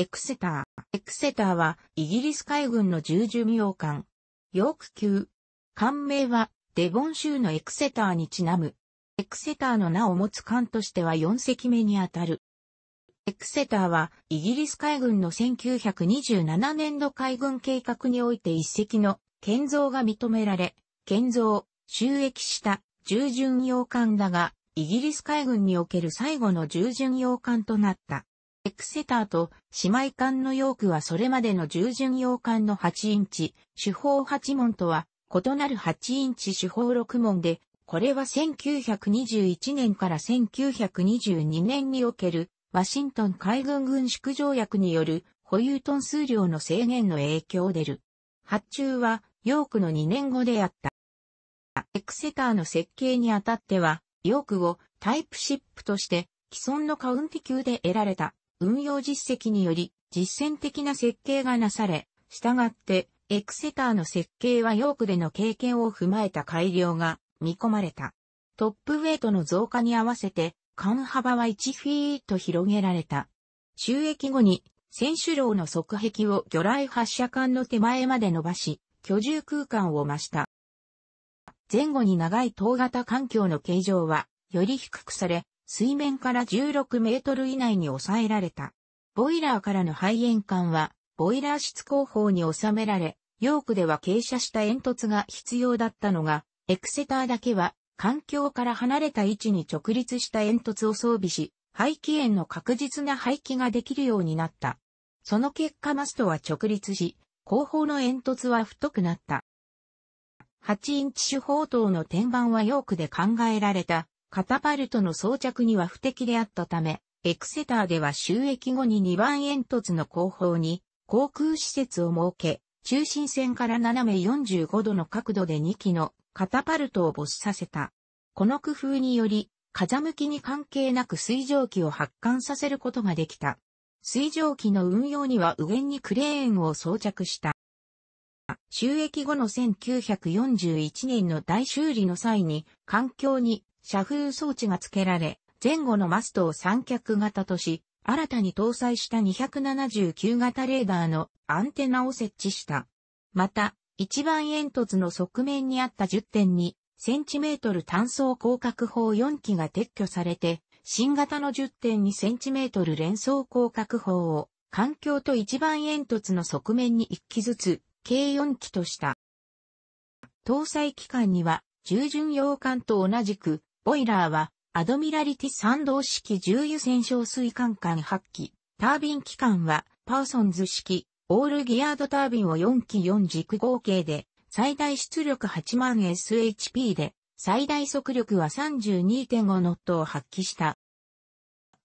エクセター。エクセターは、イギリス海軍の重巡洋艦。ヨーク級。艦名は、デボン州のエクセターにちなむ。エクセターの名を持つ艦としては4隻目にあたる。エクセターは、イギリス海軍の1927年度海軍計画において一隻の建造が認められ、建造、収益した従巡洋艦だが、イギリス海軍における最後の従巡洋艦となった。エクセターと姉妹艦のヨークはそれまでの従順洋艦の8インチ、主砲8門とは異なる8インチ主砲6門で、これは1921年から1922年におけるワシントン海軍軍縮条約による保有トン数量の制限の影響でる。発注はヨークの2年後であった。エクセターの設計にあたっては、ヨークをタイプシップとして既存のカウンティ級で得られた運用実績により実践的な設計がなされ、従って、エクセターの設計はヨークでの経験を踏まえた改良が見込まれた。トップウェイトの増加に合わせて、間幅は1フィート広げられた。収益後に、選手楼の側壁を魚雷発射管の手前まで伸ばし、居住空間を増した。前後に長い塔型環境の形状は、より低くされ、水面から16メートル以内に抑えられた。ボイラーからの排煙管は、ボイラー室後方に収められ、ヨークでは傾斜した煙突が必要だったのが、エクセターだけは、環境から離れた位置に直立した煙突を装備し、排気煙の確実な排気ができるようになった。その結果マストは直立し、後方の煙突は太くなった。8インチ手法等の天板はヨークで考えられたカタパルトの装着には不適であったため、エクセターでは収益後に2番煙突の後方に航空施設を設け、中心線から斜め45度の角度で2機のカタパルトを没させた。この工夫により、風向きに関係なく水蒸気を発汗させることができた。水蒸気の運用には右にクレーンを装着した。収益後の1941年の大修理の際に、環境に車風装置が付けられ、前後のマストを三脚型とし、新たに搭載した279型レーダーのアンテナを設置した。また、一番煙突の側面にあった10.2センチメートル単装広角砲4機が撤去されて、新型の10.2センチメートル連装広角砲を、環境と一番煙突の側面に1機ずつ、計4機とした。搭載期間には、従順洋艦と同じく、ボイラーは、アドミラリティ賛同式重油戦勝水管管8機、タービン機関は、パーソンズ式、オールギアードタービンを4機4軸合計で、最大出力8万 SHP で、最大速力は32.5ノットを発揮した。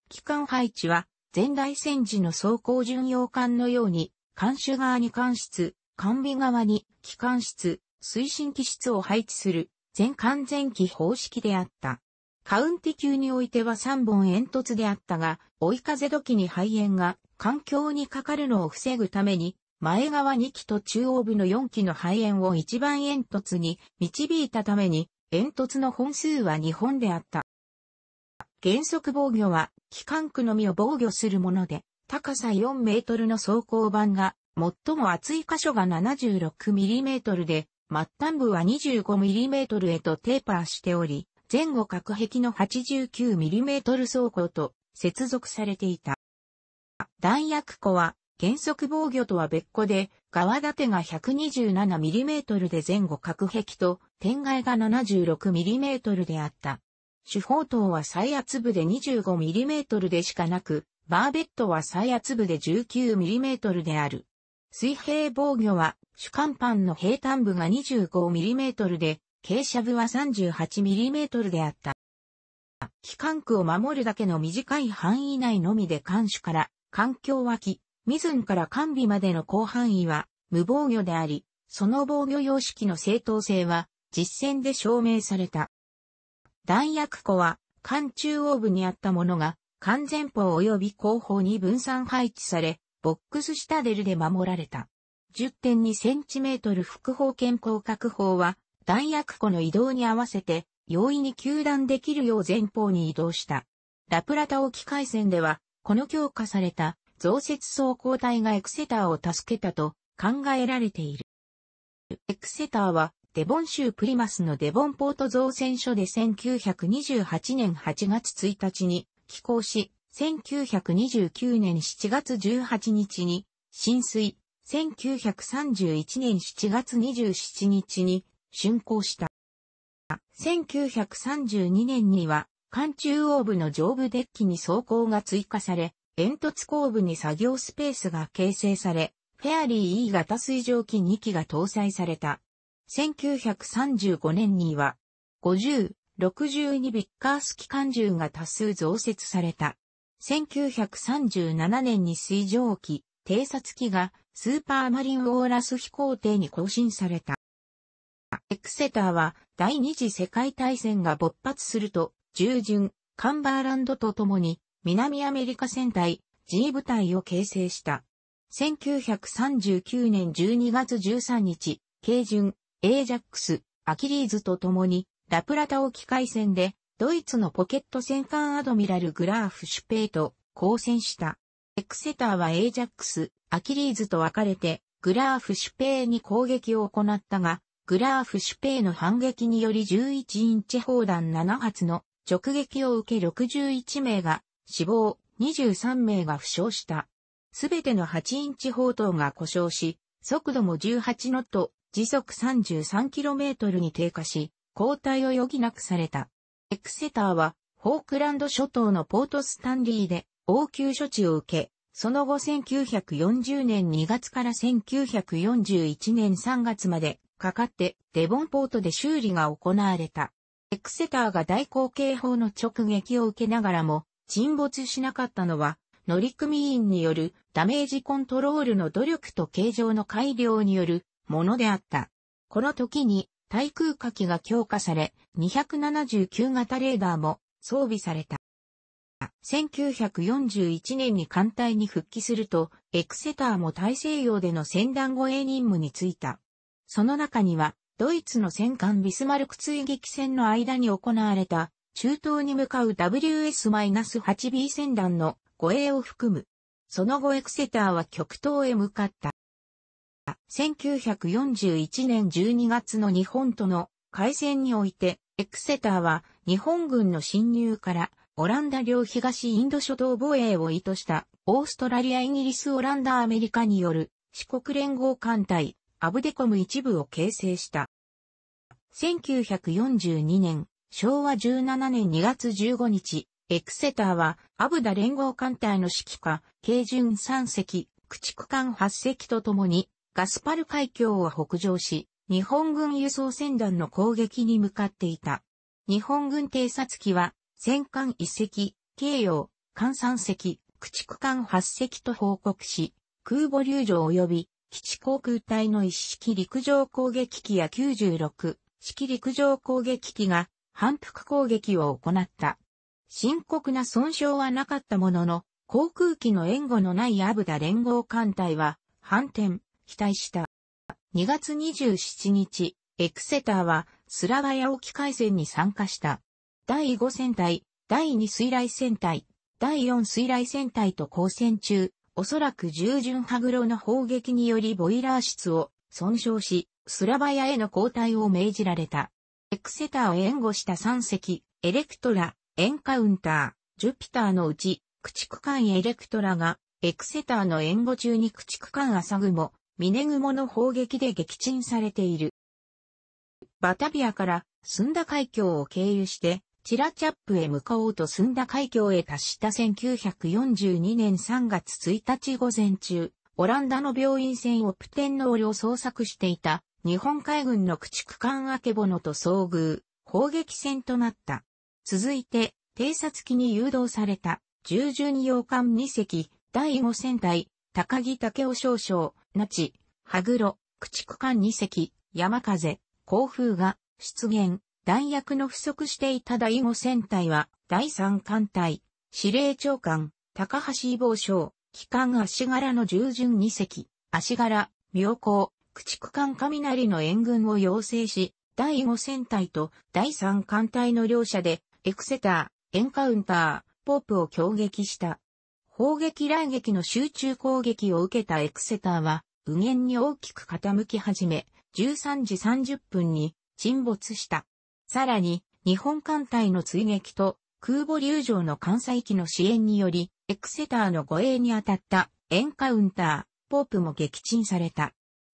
機関配置は、前代戦時の走行巡洋艦のように、艦首側に艦室、艦尾側に機関室、推進機室を配置する全完全期方式であった。カウンティ級においては3本煙突であったが、追い風時に肺炎が環境にかかるのを防ぐために、前側2機と中央部の4機の肺炎を一番煙突に導いたために、煙突の本数は2本であった。原則防御は、機関区のみを防御するもので、高さ4メートルの走行板が、最も厚い箇所が7 6トルで、末端部は 25mm へとテーパーしており、前後隔壁の 89mm 走行と接続されていた。弾薬庫は原則防御とは別個で、側立てが 127mm で前後隔壁と、天外が 76mm であった。主砲塔は最圧部で 25mm でしかなく、バーベットは最圧部で 19mm である。水平防御は主幹板の平坦部が 25mm で、傾斜部は 38mm であった。機関区を守るだけの短い範囲内のみで艦首から環境脇、水ンから完備までの広範囲は無防御であり、その防御様式の正当性は実践で証明された。弾薬庫は艦中央部にあったものが艦前方及び後方に分散配置され、ボックス下デルで守られた。10.2cm 副方健康確保は、弾薬庫の移動に合わせて、容易に球弾できるよう前方に移動した。ラプラタ沖海戦では、この強化された増設走行隊がエクセターを助けたと考えられている。エクセターは、デボン州プリマスのデボンポート造船所で1928年8月1日に寄港し、1929年7月18日に、浸水、1931年7月27日に、竣工した。1932年には、艦中央部の上部デッキに装甲が追加され、煙突後部に作業スペースが形成され、フェアリー E 型水蒸気2機が搭載された。1935年には、50、62ビッカース機関銃が多数増設された。1937年に水上機、偵察機がスーパーマリンオーラス飛行艇に更新された。エクセターは第二次世界大戦が勃発すると、従順、カンバーランドと共に南アメリカ戦隊 G 部隊を形成した。1939年12月13日、軽巡、エージャックス、アキリーズと共にラプラタ沖海戦でドイツのポケット戦艦アドミラルグラーフ・シュペーと交戦した。エクセターはエイジャックス、アキリーズと分かれて、グラーフ・シュペーに攻撃を行ったが、グラーフ・シュペーの反撃により11インチ砲弾7発の直撃を受け61名が死亡、23名が負傷した。すべての8インチ砲塔が故障し、速度も18ノット、時速 33km に低下し、交代を余儀なくされた。エクセターは、フォークランド諸島のポートスタンリーで応急処置を受け、その後1940年2月から1941年3月までかかってデボンポートで修理が行われた。エクセターが大口警報の直撃を受けながらも沈没しなかったのは乗組員によるダメージコントロールの努力と形状の改良によるものであった。この時に対空火器が強化され、279型レーダーも装備された。1941年に艦隊に復帰すると、エクセターも大西洋での戦団護衛任務に就いた。その中には、ドイツの戦艦ビスマルク追撃戦の間に行われた、中東に向かう WS-8B 戦団の護衛を含む。その後エクセターは極東へ向かった。1941年12月の日本との海戦において、エクセターは日本軍の侵入からオランダ領東インド諸島防衛を意図したオーストラリアイギリスオランダアメリカによる四国連合艦隊アブデコム一部を形成した。1942年昭和17年2月15日、エクセターはアブダ連合艦隊の指揮下、軽巡3隻、駆逐艦8隻とともにガスパル海峡を北上し、日本軍輸送船団の攻撃に向かっていた。日本軍偵察機は、戦艦1隻、京洋、艦3隻、駆逐艦8隻と報告し、空母流上及び、基地航空隊の一式陸上攻撃機や96式陸上攻撃機が反復攻撃を行った。深刻な損傷はなかったものの、航空機の援護のないアブダ連合艦隊は反転、期待した。2月27日、エクセターはスラバヤ沖海戦に参加した。第5戦隊、第2水雷戦隊、第4水雷戦隊と交戦中、おそらく従順羽黒の砲撃によりボイラー室を損傷し、スラバヤへの交代を命じられた。エクセターを援護した3隻、エレクトラ、エンカウンター、ジュピターのうち、駆逐艦エレクトラが、エクセターの援護中に駆逐艦アサグモ、ミネグモの砲撃で撃沈されている。バタビアからスンダ海峡を経由して、チラチャップへ向かおうとスンダ海峡へ達した1942年3月1日午前中、オランダの病院船オプテンノールを捜索していた日本海軍の駆逐艦アケボノと遭遇、砲撃戦となった。続いて、偵察機に誘導された、従順洋艦2隻、第5戦隊、高木武雄少将、那智、羽黒、駆逐艦二隻、山風、甲風が出現、弾薬の不足していた第五戦隊は、第三艦隊、司令長官、高橋伊防省、機関足柄の従順二隻、足柄、妙高、駆逐艦雷の援軍を要請し、第五戦隊と第三艦隊の両者で、エクセター、エンカウンター、ポープを攻撃した。砲撃雷撃の集中攻撃を受けたエクセターは、右舷に大きく傾き始め、13時30分に沈没した。さらに、日本艦隊の追撃と空母流上の艦載機の支援により、エクセターの護衛に当たったエンカウンター、ポープも撃沈された。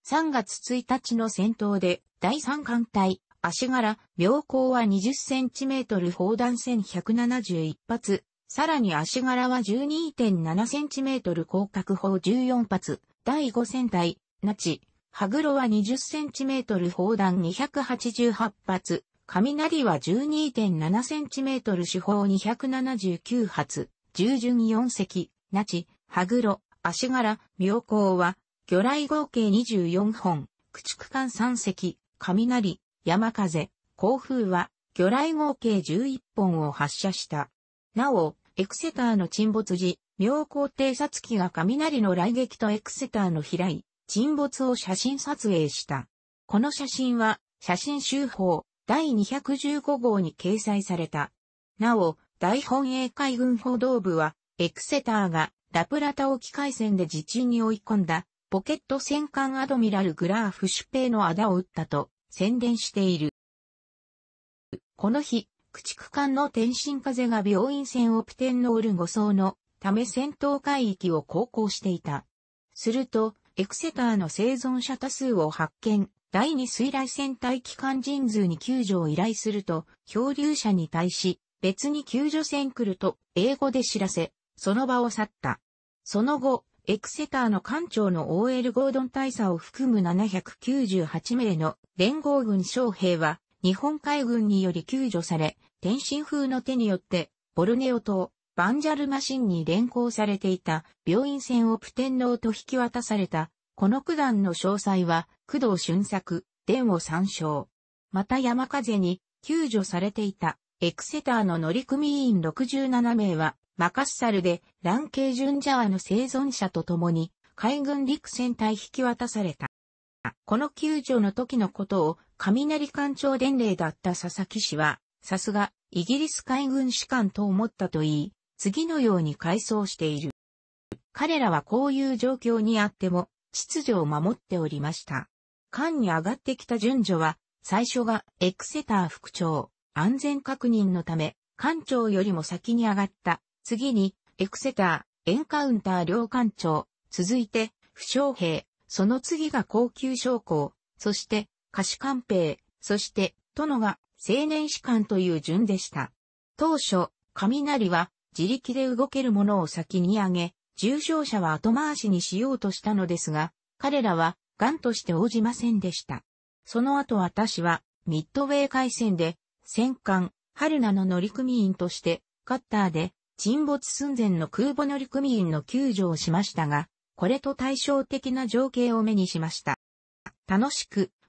3月1日の戦闘で、第3艦隊、足柄、秒高は20センチメートル砲弾1171発、さらに足柄は 12.7cm 広角砲14発、第5戦隊、ナチ、ハグロは 20cm 砲弾288発、雷は 12.7cm 手砲279発、従順4隻、ナチ、ハグロ、足柄、妙高は、魚雷合計24本、駆逐艦3隻、雷、山風、甲風は、魚雷合計11本を発射した。なお、エクセターの沈没時、妙高偵察機が雷の雷撃とエクセターの飛来、沈没を写真撮影した。この写真は、写真集法第215号に掲載された。なお、大本営海軍報道部は、エクセターがラプラタ沖海戦で自沈に追い込んだ、ポケット戦艦アドミラル・グラーフ・シュペイの仇を撃ったと宣伝している。この日、駆逐艦の天津風が病院船オプテンノール護送のため戦闘海域を航行していた。すると、エクセターの生存者多数を発見、第二水雷戦隊機関人数に救助を依頼すると、漂流者に対し、別に救助船来ると、英語で知らせ、その場を去った。その後、エクセターの艦長の OL ゴードン大佐を含む798名の連合軍将兵は日本海軍により救助され、天津風の手によって、ボルネオ島、バンジャルマシンに連行されていた病院船をプ天ーと引き渡された、この九段の詳細は、工藤俊作、伝を参照。また山風に救助されていた、エクセターの乗組員67名は、マカッサルで、ランケージュンジャワの生存者と共に、海軍陸戦隊引き渡された。この救助の時のことを雷艦長伝令だった佐々木氏は、さすが、イギリス海軍士官と思ったと言い、次のように回想している。彼らはこういう状況にあっても、秩序を守っておりました。艦に上がってきた順序は、最初がエクセター副長、安全確認のため、艦長よりも先に上がった。次に、エクセター、エンカウンター両艦長、続いて、負傷兵、その次が高級将校、そして、下士官兵、そして、殿が青年士官という順でした。当初、雷は自力で動けるものを先に上げ、重傷者は後回しにしようとしたのですが、彼らは、癌として応じませんでした。その後私は、ミッドウェー海戦で、戦艦、春菜の乗組員として、カッターで、沈没寸前の空母乗組員の救助をしましたが、これと対照的な情景を目にしました。楽しく、